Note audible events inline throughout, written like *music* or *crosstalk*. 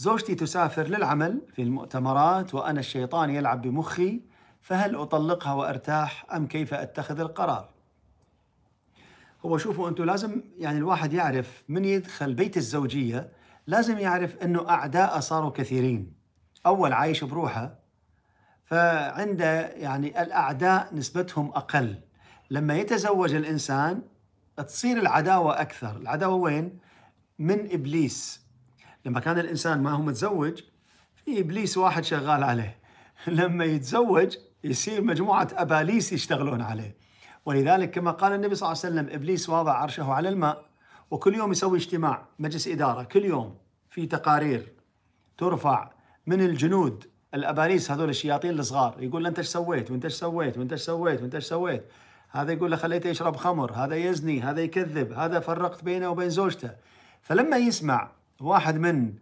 زوجتي تسافر للعمل في المؤتمرات وأنا الشيطان يلعب بمخي فهل أطلقها وأرتاح أم كيف أتخذ القرار هو شوفوا أنتم لازم يعني الواحد يعرف من يدخل بيت الزوجية لازم يعرف أنه أعداء صاروا كثيرين أول عايش بروحه فعنده يعني الأعداء نسبتهم أقل لما يتزوج الإنسان تصير العداوة أكثر العداوة وين؟ من إبليس لما كان الانسان ما هو متزوج في ابليس واحد شغال عليه لما يتزوج يصير مجموعه اباليس يشتغلون عليه ولذلك كما قال النبي صلى الله عليه وسلم ابليس واضع عرشه على الماء وكل يوم يسوي اجتماع مجلس اداره كل يوم في تقارير ترفع من الجنود الاباليس هذول الشياطين الصغار يقول له انت ايش سويت وانت ايش سويت وانت ايش سويت وانت ايش سويت هذا يقول له خليته يشرب خمر هذا يزني هذا يكذب هذا فرقت بينه وبين زوجته فلما يسمع واحد من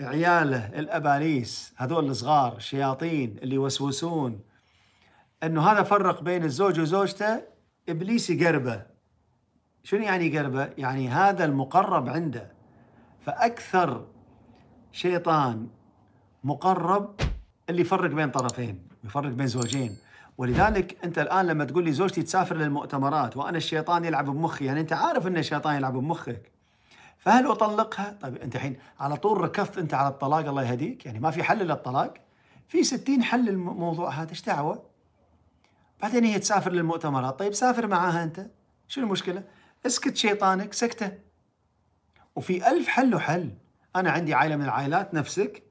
عياله الاباليس هذول الصغار الشياطين اللي يوسوسون انه هذا فرق بين الزوج وزوجته ابليس يقربه شنو يعني يقربه؟ يعني هذا المقرب عنده فاكثر شيطان مقرب اللي يفرق بين طرفين يفرق بين زوجين ولذلك انت الان لما تقول لي زوجتي تسافر للمؤتمرات وانا الشيطان يلعب بمخي يعني انت عارف ان الشيطان يلعب بمخك فهل اطلقها؟ طيب انت الحين على طول ركضت انت على الطلاق الله يهديك يعني ما في حل للطلاق في 60 حل للموضوع هذا ايش دعوه؟ بعدين هي تسافر للمؤتمرات طيب سافر معاها انت شو المشكله؟ اسكت شيطانك سكته وفي ألف حل وحل أنا عندي عائلة من العائلات نفسك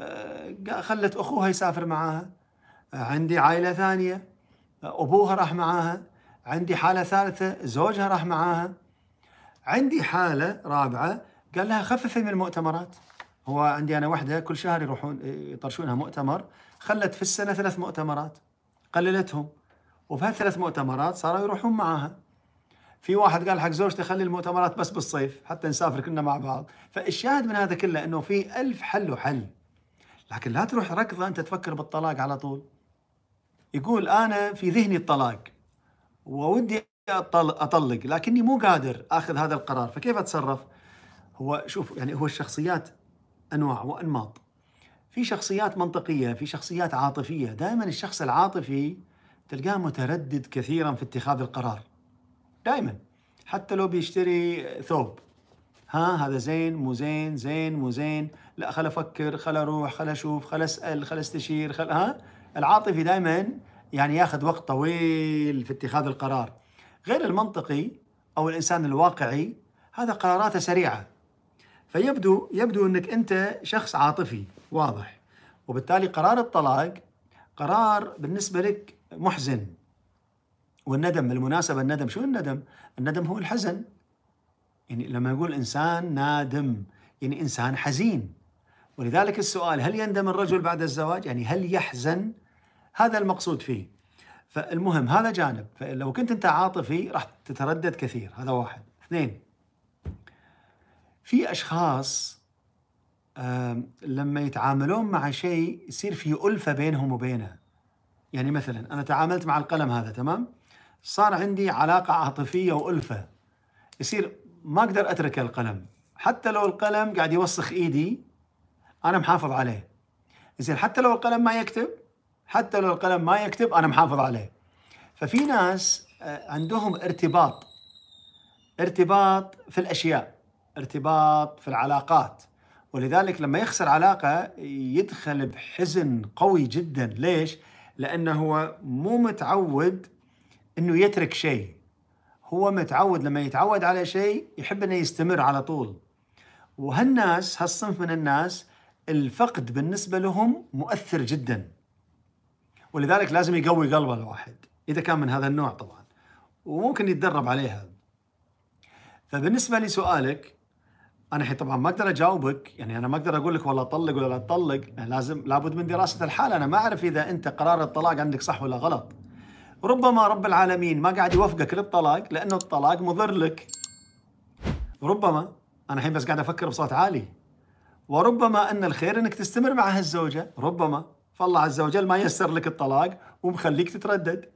آه، خلت أخوها يسافر معاها عندي عائلة ثانية أبوها راح معاها عندي حالة ثالثة زوجها راح معاها عندي حاله رابعه قال لها خففي من المؤتمرات هو عندي انا وحده كل شهر يروحون يطرشونها مؤتمر خلت في السنه ثلاث مؤتمرات قللتهم وفي هالثلاث مؤتمرات صاروا يروحون معاها في واحد قال حق زوجته خلي المؤتمرات بس بالصيف حتى نسافر كلنا مع بعض فالشاهد من هذا كله انه في ألف حل وحل لكن لا تروح ركضه انت تفكر بالطلاق على طول يقول انا في ذهني الطلاق وودي اطلق لكني مو قادر اخذ هذا القرار فكيف اتصرف؟ هو شوف يعني هو الشخصيات انواع وانماط في شخصيات منطقيه في شخصيات عاطفيه دائما الشخص العاطفي تلقاه متردد كثيرا في اتخاذ القرار دائما حتى لو بيشتري ثوب ها هذا زين مو زين زين مو زين لا خل افكر خل اروح خل اشوف خل اسال خل استشير خل ها العاطفي دائما يعني ياخذ وقت طويل في اتخاذ القرار غير المنطقي أو الإنسان الواقعي هذا قراراته سريعة فيبدو يبدو أنك أنت شخص عاطفي واضح وبالتالي قرار الطلاق قرار بالنسبة لك محزن والندم بالمناسبة الندم شو الندم؟ الندم هو الحزن يعني لما نقول إنسان نادم يعني إنسان حزين ولذلك السؤال هل يندم الرجل بعد الزواج؟ يعني هل يحزن؟ هذا المقصود فيه فالمهم هذا جانب فلو كنت انت عاطفي راح تتردد كثير هذا واحد اثنين في اشخاص لما يتعاملون مع شيء يصير في ألفة بينهم وبينه يعني مثلا أنا تعاملت مع القلم هذا تمام صار عندي علاقة عاطفية وألفة يصير ما أقدر أترك القلم حتى لو القلم قاعد يوسخ إيدي أنا محافظ عليه زين حتى لو القلم ما يكتب حتى لو القلم ما يكتب انا محافظ عليه ففي ناس آه، عندهم ارتباط ارتباط في الاشياء ارتباط في العلاقات ولذلك لما يخسر علاقه يدخل بحزن قوي جدا ليش لانه هو مو متعود انه يترك شيء هو متعود لما يتعود على شيء يحب انه يستمر على طول وهالناس هالصنف من الناس الفقد بالنسبه لهم مؤثر جدا ولذلك لازم يقوي قلبه الواحد اذا كان من هذا النوع طبعا وممكن يتدرب عليها فبالنسبه لسؤالك انا الحين طبعا ما اقدر اجاوبك يعني انا ما اقدر اقول لك والله طلق ولا لا تطلق لازم لابد من دراسه الحاله انا ما اعرف اذا انت قرار الطلاق عندك صح ولا غلط ربما رب العالمين ما قاعد يوفقك للطلاق لانه الطلاق مضر لك ربما انا الحين بس قاعد افكر بصوت عالي وربما ان الخير انك تستمر مع هالزوجه ربما فالله عز وجل ما يسر لك الطلاق ومخليك تتردد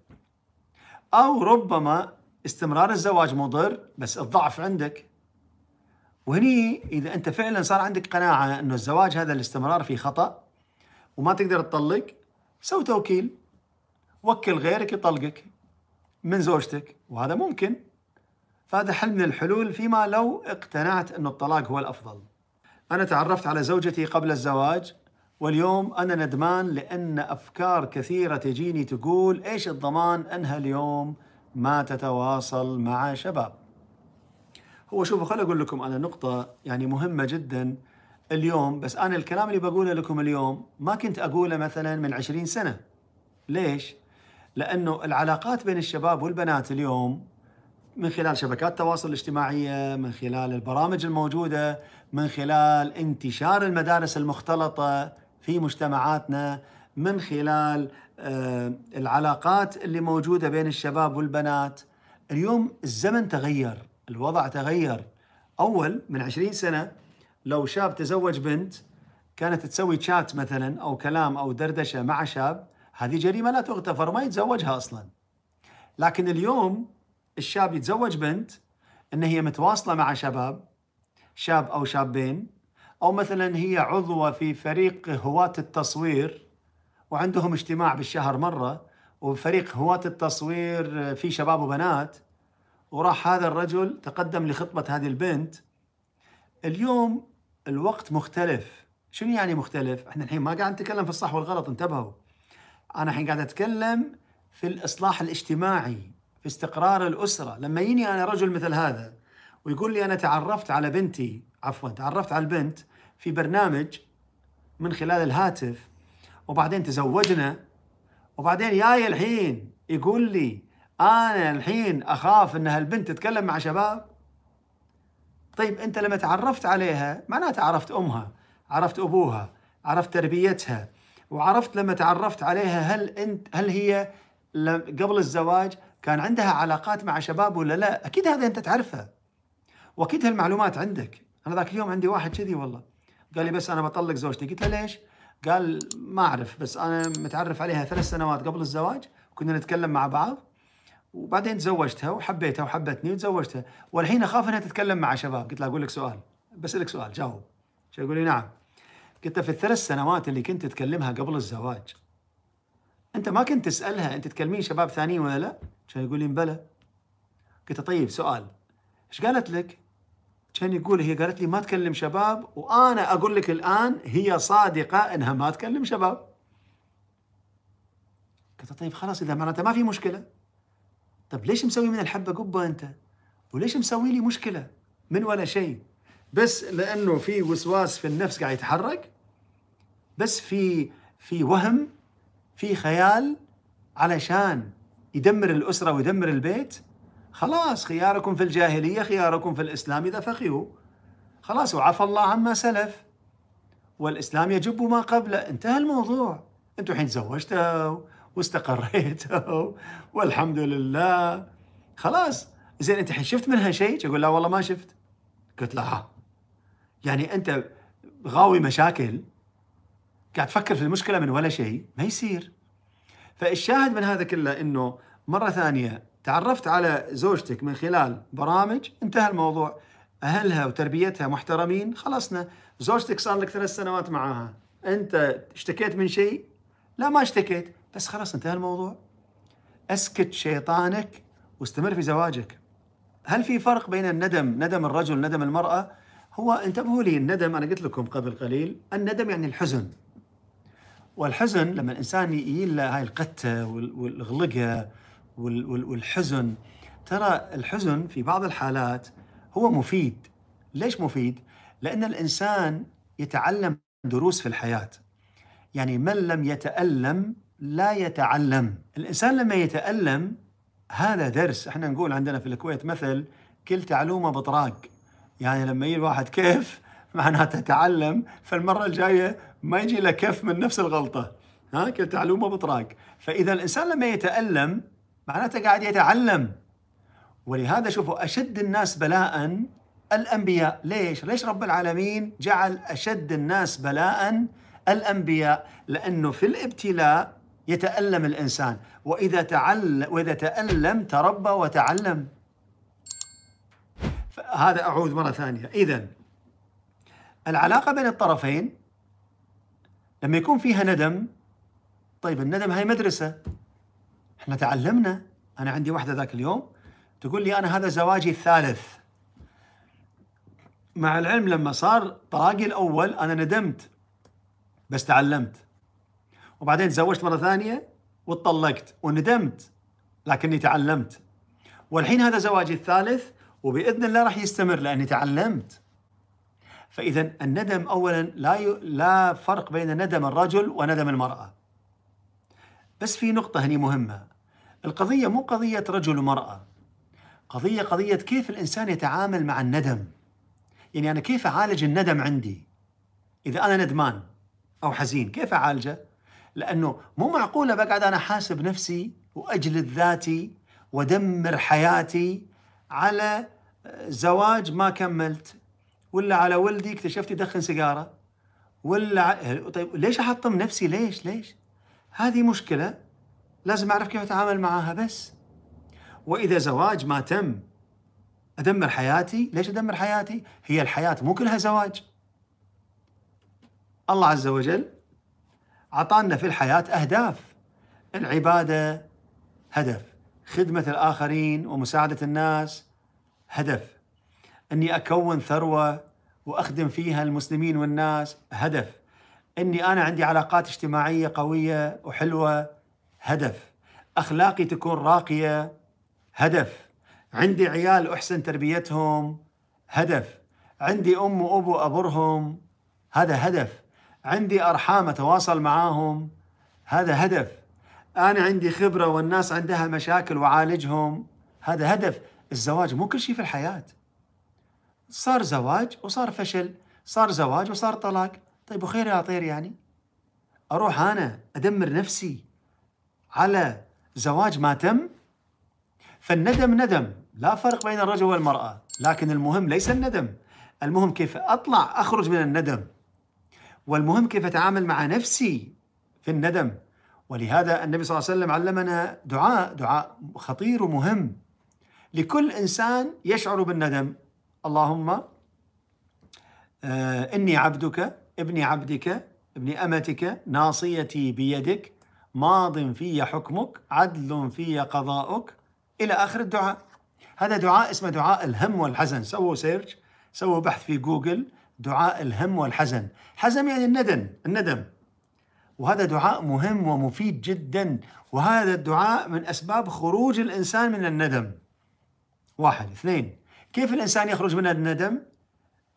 أو ربما استمرار الزواج مضر بس الضعف عندك وهني إذا أنت فعلا صار عندك قناعة أنه الزواج هذا الاستمرار فيه خطأ وما تقدر تطلق سوي توكيل وكل غيرك يطلقك من زوجتك وهذا ممكن فهذا حل من الحلول فيما لو اقتنعت أن الطلاق هو الأفضل أنا تعرفت على زوجتي قبل الزواج واليوم أنا ندمان لأن أفكار كثيرة تجيني تقول إيش الضمان أنها اليوم ما تتواصل مع شباب هو شوفوا خليني أقول لكم أنا نقطة يعني مهمة جدا اليوم بس أنا الكلام اللي بقوله لكم اليوم ما كنت أقوله مثلا من عشرين سنة ليش؟ لأنه العلاقات بين الشباب والبنات اليوم من خلال شبكات التواصل الاجتماعية من خلال البرامج الموجودة من خلال انتشار المدارس المختلطة في مجتمعاتنا من خلال آه، العلاقات اللي موجودة بين الشباب والبنات اليوم الزمن تغير الوضع تغير أول من عشرين سنة لو شاب تزوج بنت كانت تسوي شات مثلا أو كلام أو دردشة مع شاب هذه جريمة لا تغتفر ما يتزوجها أصلا لكن اليوم الشاب يتزوج بنت إن هي متواصلة مع شباب شاب أو شابين أو مثلا هي عضوة في فريق هواة التصوير وعندهم اجتماع بالشهر مرة وفريق هواة التصوير في شباب وبنات وراح هذا الرجل تقدم لخطبة هذه البنت اليوم الوقت مختلف شنو يعني مختلف؟ احنا الحين ما قاعد نتكلم في الصح والغلط انتبهوا انا الحين قاعد اتكلم في الاصلاح الاجتماعي في استقرار الاسره لما يجيني انا رجل مثل هذا ويقول لي انا تعرفت على بنتي عفوا تعرفت على البنت في برنامج من خلال الهاتف وبعدين تزوجنا وبعدين جاي الحين يقول لي انا الحين اخاف ان هالبنت تتكلم مع شباب طيب انت لما تعرفت عليها معناته عرفت امها عرفت ابوها عرفت تربيتها وعرفت لما تعرفت عليها هل انت هل هي قبل الزواج كان عندها علاقات مع شباب ولا لا اكيد هذا انت تعرفه واكيد هالمعلومات عندك انا ذاك اليوم عندي واحد كذي والله قال لي بس انا بطلق زوجتي قلت له ليش؟ قال ما اعرف بس انا متعرف عليها ثلاث سنوات قبل الزواج كنا نتكلم مع بعض وبعدين تزوجتها وحبيتها وحبتني وتزوجتها والحين اخاف انها تتكلم مع شباب قلت له اقول لك سؤال بسالك سؤال جاوب يقول لي نعم قلت له في الثلاث سنوات اللي كنت تكلمها قبل الزواج انت ما كنت تسالها انت تكلمين شباب ثانيين ولا لا؟ كان يقول لي بلى قلت له طيب سؤال ايش قالت لك؟ كان يقول هي قالت لي ما تكلم شباب وانا اقول لك الان هي صادقه انها ما تكلم شباب قلت طيب خلاص اذا معناته ما في مشكله طب ليش مسوي من الحبه قبه انت وليش مسوي لي مشكله من ولا شيء بس لانه في وسواس في النفس قاعد يتحرك بس في في وهم في خيال علشان يدمر الاسره ويدمر البيت خلاص خياركم في الجاهلية خياركم في الإسلام إذا فقهوا خلاص وعفى الله عما سلف والإسلام يجب ما قبله انتهى الموضوع أنتم حين تزوجتوا واستقريتوا والحمد لله خلاص زين أنت حين شفت منها شيء تقول لا والله ما شفت قلت لا يعني أنت غاوي مشاكل قاعد تفكر في المشكلة من ولا شيء ما يصير فالشاهد من هذا كله أنه مرة ثانية تعرفت على زوجتك من خلال برامج انتهى الموضوع أهلها وتربيتها محترمين خلصنا زوجتك صار لك ثلاث سنوات معاها أنت اشتكيت من شيء لا ما اشتكيت بس خلاص انتهى الموضوع اسكت شيطانك واستمر في زواجك هل في فرق بين الندم ندم الرجل ندم المرأة هو انتبهوا لي الندم أنا قلت لكم قبل قليل الندم يعني الحزن والحزن لما الإنسان يجي له هاي القتة والغلقة والحزن ترى الحزن في بعض الحالات هو مفيد ليش مفيد؟ لأن الإنسان يتعلم دروس في الحياة يعني من لم يتألم لا يتعلم الإنسان لما يتألم هذا درس احنا نقول عندنا في الكويت مثل كل تعلومة بطراق يعني لما يجي الواحد كيف *laughs* معناته تعلم فالمرة الجاية ما يجي له كف من نفس الغلطة ها كل تعلومة بطراق فإذا الإنسان لما يتألم معناته قاعد يتعلم ولهذا شوفوا أشد الناس بلاء الأنبياء ليش؟ ليش رب العالمين جعل أشد الناس بلاء الأنبياء لأنه في الابتلاء يتألم الإنسان وإذا تعلم وإذا تألم تربى وتعلم هذا أعود مرة ثانية إذا العلاقة بين الطرفين لما يكون فيها ندم طيب الندم هاي مدرسة احنا تعلمنا انا عندي واحده ذاك اليوم تقول لي انا هذا زواجي الثالث مع العلم لما صار طلاقي الاول انا ندمت بس تعلمت وبعدين تزوجت مره ثانيه وتطلقت وندمت لكني تعلمت والحين هذا زواجي الثالث وباذن الله راح يستمر لاني تعلمت فاذا الندم اولا لا ي... لا فرق بين ندم الرجل وندم المراه بس في نقطه هني مهمه القضية مو قضية رجل ومرأة قضية قضية كيف الإنسان يتعامل مع الندم يعني أنا كيف أعالج الندم عندي إذا أنا ندمان أو حزين كيف أعالجه لأنه مو معقولة بقعد أنا حاسب نفسي وأجلد ذاتي ودمر حياتي على زواج ما كملت ولا على ولدي اكتشفت يدخن سيجاره ولا طيب ليش احطم نفسي ليش ليش هذه مشكله لازم أعرف كيف أتعامل معاها بس وإذا زواج ما تم أدمر حياتي ليش أدمر حياتي هي الحياة مو كلها زواج الله عز وجل أعطانا في الحياة أهداف العبادة هدف خدمة الآخرين ومساعدة الناس هدف أني أكون ثروة وأخدم فيها المسلمين والناس هدف أني أنا عندي علاقات اجتماعية قوية وحلوة هدف أخلاقي تكون راقية هدف عندي عيال أحسن تربيتهم هدف عندي أم وأبو أبرهم هذا هدف عندي أرحام أتواصل معاهم هذا هدف أنا عندي خبرة والناس عندها مشاكل وعالجهم هذا هدف الزواج مو كل شيء في الحياة صار زواج وصار فشل صار زواج وصار طلاق طيب وخير يا طير يعني أروح أنا أدمر نفسي على زواج ما تم فالندم ندم لا فرق بين الرجل والمرأة لكن المهم ليس الندم المهم كيف أطلع أخرج من الندم والمهم كيف أتعامل مع نفسي في الندم ولهذا النبي صلى الله عليه وسلم علمنا دعاء دعاء خطير ومهم لكل إنسان يشعر بالندم اللهم آه، إني عبدك ابني عبدك ابن أمتك ناصيتي بيدك ماض في حكمك عدل في قضاؤك إلى آخر الدعاء هذا دعاء اسمه دعاء الهم والحزن سووا سيرش سووا بحث في جوجل دعاء الهم والحزن حزم يعني الندم الندم وهذا دعاء مهم ومفيد جدا وهذا الدعاء من أسباب خروج الإنسان من الندم واحد اثنين كيف الإنسان يخرج من الندم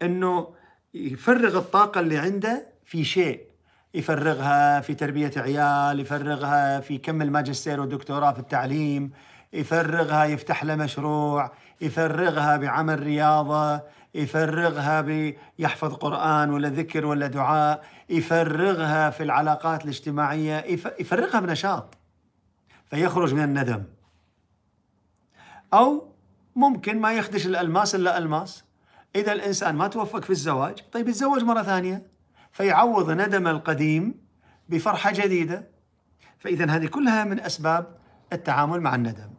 أنه يفرغ الطاقة اللي عنده في شيء يفرغها في تربية عيال يفرغها في يكمل ماجستير ودكتوراه في التعليم يفرغها يفتح له مشروع يفرغها بعمل رياضة يفرغها بيحفظ قرآن ولا ذكر ولا دعاء يفرغها في العلاقات الاجتماعية يفرغها بنشاط فيخرج من الندم أو ممكن ما يخدش الألماس إلا ألماس إذا الإنسان ما توفق في الزواج طيب يتزوج مرة ثانية فيعوض ندم القديم بفرحة جديدة فإذا هذه كلها من أسباب التعامل مع الندم